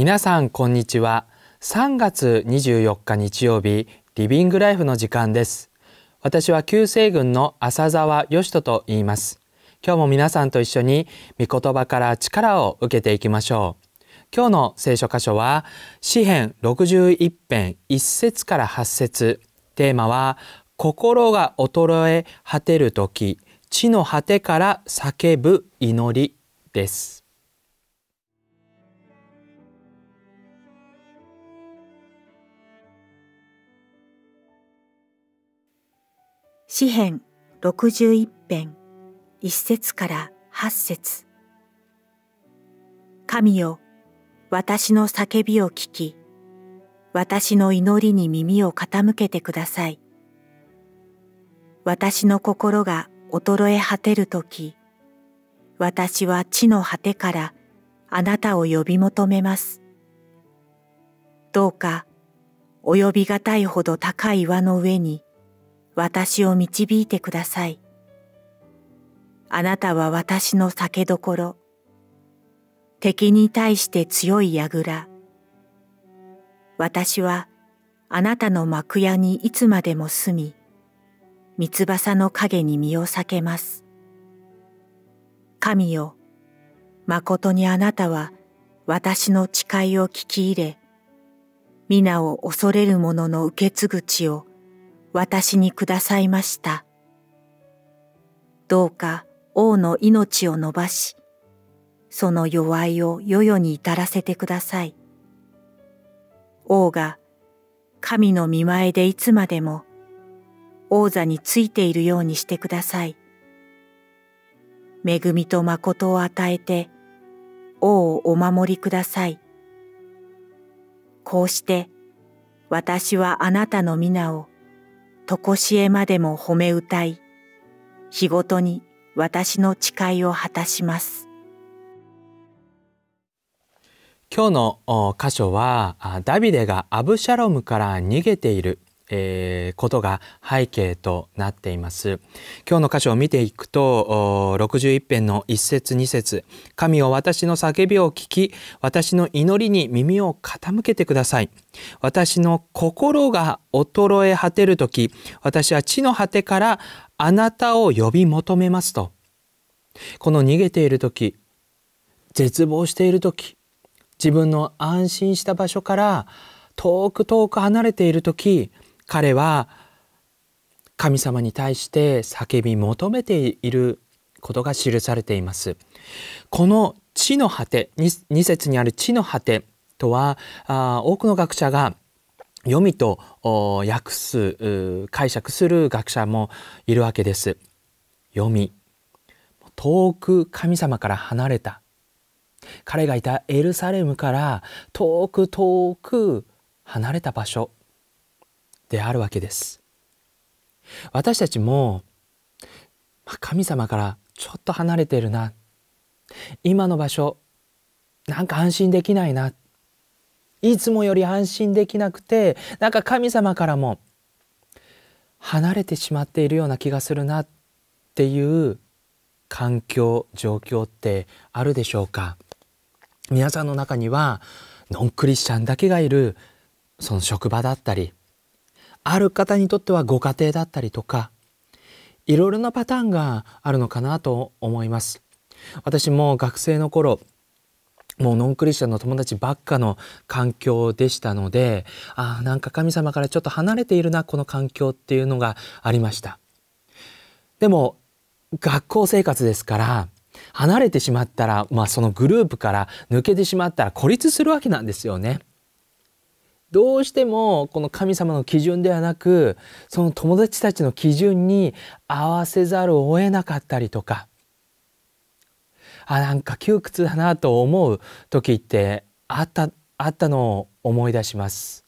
皆さんこんにちは3月24日日曜日リビングライフの時間です私は旧西軍の浅澤義人と言います今日も皆さんと一緒に御言葉から力を受けていきましょう今日の聖書箇所は詩篇61編1節から8節テーマは心が衰え果てる時地の果てから叫ぶ祈りです詩六十一篇一節から八節神よ、私の叫びを聞き、私の祈りに耳を傾けてください。私の心が衰え果てるとき、私は地の果てからあなたを呼び求めます。どうか、及びがたいほど高い岩の上に、私を導いてください。あなたは私の酒どころ。敵に対して強い櫓。私はあなたの幕屋にいつまでも住み、三翼の影に身を避けます。神よ、誠にあなたは私の誓いを聞き入れ、皆を恐れる者の受け継ぐ地を私にくださいました。どうか王の命を伸ばし、その弱いを世々に至らせてください。王が神の見前でいつまでも王座についているようにしてください。恵みと誠を与えて王をお守りください。こうして私はあなたの皆をとこしえまでも褒め歌い、日ごとに私の誓いを果たします。今日の箇所は、ダビデがアブシャロムから逃げているえー、ことが背景となっています今日の箇所を見ていくと61編の1節2節神を私の叫びを聞き私の祈りに耳を傾けてください私の心が衰え果てる時私は地の果てからあなたを呼び求めますとこの逃げている時絶望している時自分の安心した場所から遠く遠く離れている時彼は神様に対して叫び求めていることが記されています。この地の果て、2 2節にある地の果てとは、あ多くの学者が読みと訳す、解釈する学者もいるわけです。読み。遠く神様から離れた。彼がいたエルサレムから遠く遠く離れた場所であるわけです。私たちも、まあ、神様からちょっと離れてるな。今の場所、なんか安心できないな。いつもより安心できなくて、なんか神様からも離れてしまっているような気がするなっていう環境、状況ってあるでしょうか皆さんの中には、ノンクリスチャンだけがいる、その職場だったり、ある方にとってはご家庭だったりとか、いろいろなパターンがあるのかなと思います。私も学生の頃、もうノンクリスチャンの友達ばっかの環境でしたので、ああ、なんか神様からちょっと離れているな、この環境っていうのがありました。でも、学校生活ですから、離れてしまったら、まあそのグループから抜けてしまったら孤立するわけなんですよね。どうしてもこの神様の基準ではなくその友達たちの基準に合わせざるを得なかったりとかあなんか窮屈だなと思う時ってあったあったのを思い出します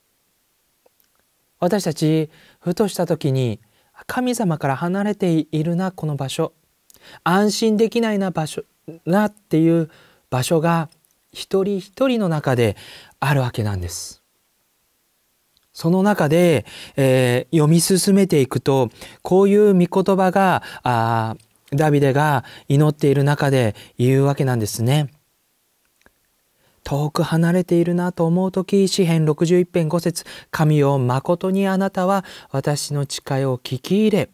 私たちふとした時に神様から離れているなこの場所安心できないな場所なっていう場所が一人一人の中であるわけなんですその中で、えー、読み進めていくとこういう御言葉があダビデが祈っている中で言うわけなんですね。遠く離れているなと思う時詩編61編5節神を誠にあなたは私の誓いを聞き入れ」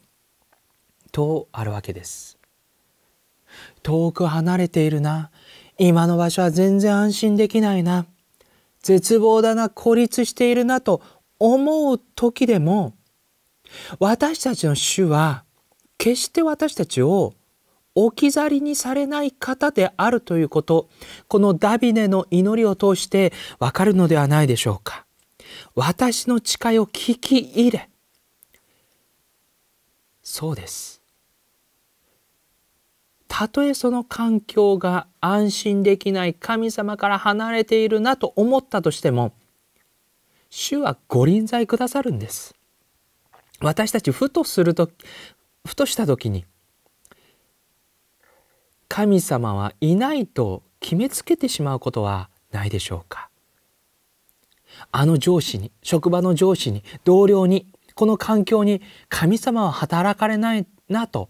とあるわけです。遠く離れているな今の場所は全然安心できないな絶望だな孤立しているなと思う時でも、私たちの主は、決して私たちを置き去りにされない方であるということ、このダビネの祈りを通してわかるのではないでしょうか。私の誓いを聞き入れ。そうです。たとえその環境が安心できない神様から離れているなと思ったとしても主はご臨在くださるんです。私たちふとするとふとした時に神様はいないと決めつけてしまうことはないでしょうかあの上司に職場の上司に同僚にこの環境に神様は働かれないなと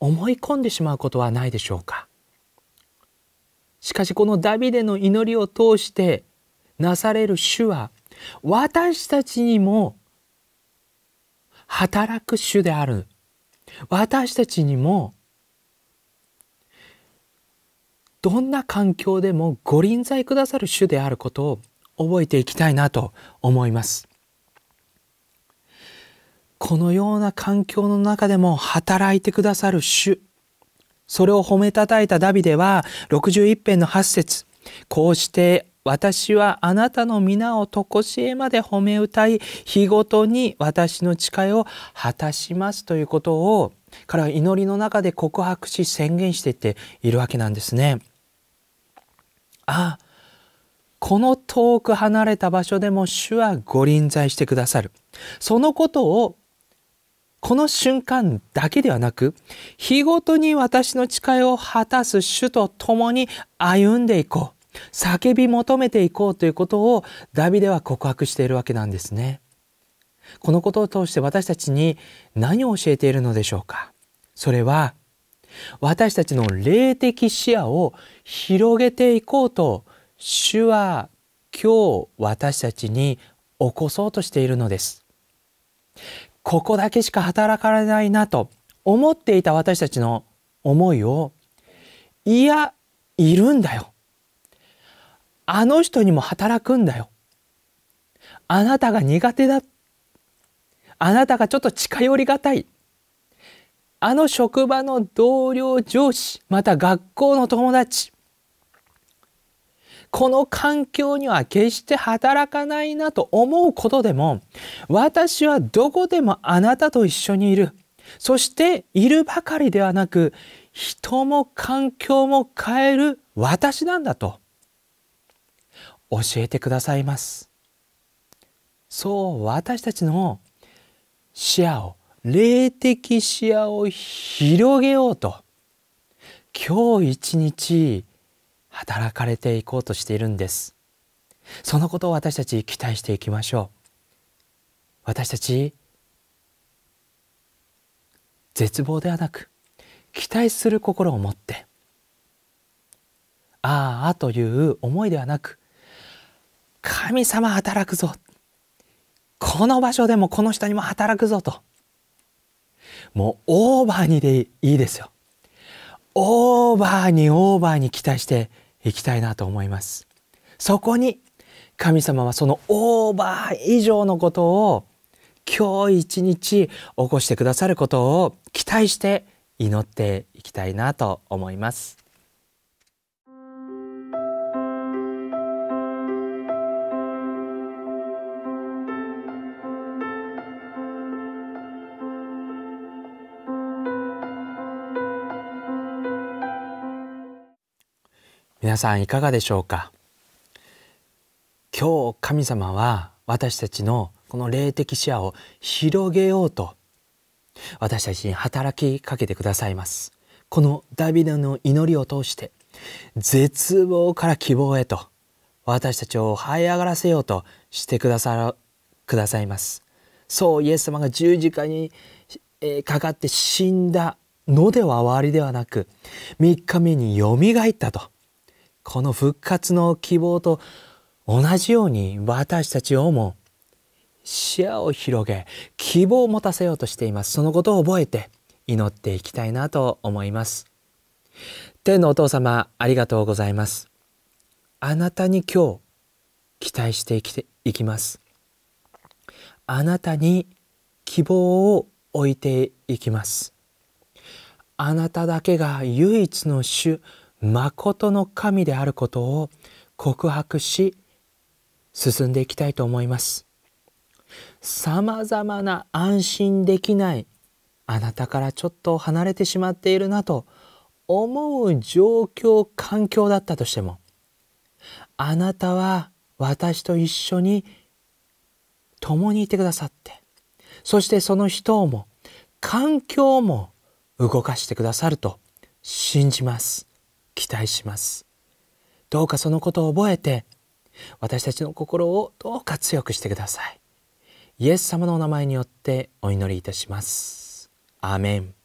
思い込んでしまうことはないでしょうかしかしこのダビデの祈りを通してなされる主は私たちにも働く主である。私たちにもどんな環境でもご臨在くださる主であることを覚えていきたいなと思います。このような環境の中でも働いてくださる主。それを褒めたたえたダビデは61編の8節こうして私はあなたの皆を常しえまで褒め歌い日ごとに私の誓いを果たしますということを彼は祈りの中で告白し宣言していっているわけなんですね。ああこの遠く離れた場所でも主はご臨在してくださるそのことをこの瞬間だけではなく日ごとに私の誓いを果たす主と共に歩んでいこう叫び求めていこうということをダビデは告白しているわけなんですね。このことを通して私たちに何を教えているのでしょうかそれは私たちの霊的視野を広げていこうと主は今日私たちに起こそうとしているのです。ここだけしか働かれないなと思っていた私たちの思いをいやいるんだよあの人にも働くんだよ。あなたが苦手だ。あなたがちょっと近寄りがたい。あの職場の同僚上司、また学校の友達。この環境には決して働かないなと思うことでも、私はどこでもあなたと一緒にいる。そしているばかりではなく、人も環境も変える私なんだと。教えてくださいます。そう私たちの視野を霊的視野を広げようと今日一日働かれていこうとしているんです。そのことを私たち期待していきましょう。私たち絶望ではなく期待する心を持ってああという思いではなく神様働くぞ。この場所でもこの人にも働くぞと。もうオーバーにでいいですよ。オーバーにオーバーに期待していきたいなと思います。そこに神様はそのオーバー以上のことを今日一日起こしてくださることを期待して祈っていきたいなと思います。皆さんいかがでしょうか今日神様は私たちのこの霊的視野を広げようと私たちに働きかけてくださいますこのダビデの祈りを通して絶望から希望へと私たちを這い上がらせようとしてくださくださいますそうイエス様が十字架にかかって死んだのでは終わりではなく3日目によみがえったとこの復活の希望と同じように私たちをも視野を広げ希望を持たせようとしていますそのことを覚えて祈っていきたいなと思います天のお父様ありがとうございますあなたに今日期待していきていきますあなたに希望を置いていきますあなただけが唯一の主誠の神であることを告白し進んでいきたいと思います。さまざまな安心できないあなたからちょっと離れてしまっているなと思う状況環境だったとしてもあなたは私と一緒に共にいてくださってそしてその人をも環境も動かしてくださると信じます。期待しますどうかそのことを覚えて私たちの心をどうか強くしてくださいイエス様のお名前によってお祈りいたしますアーメン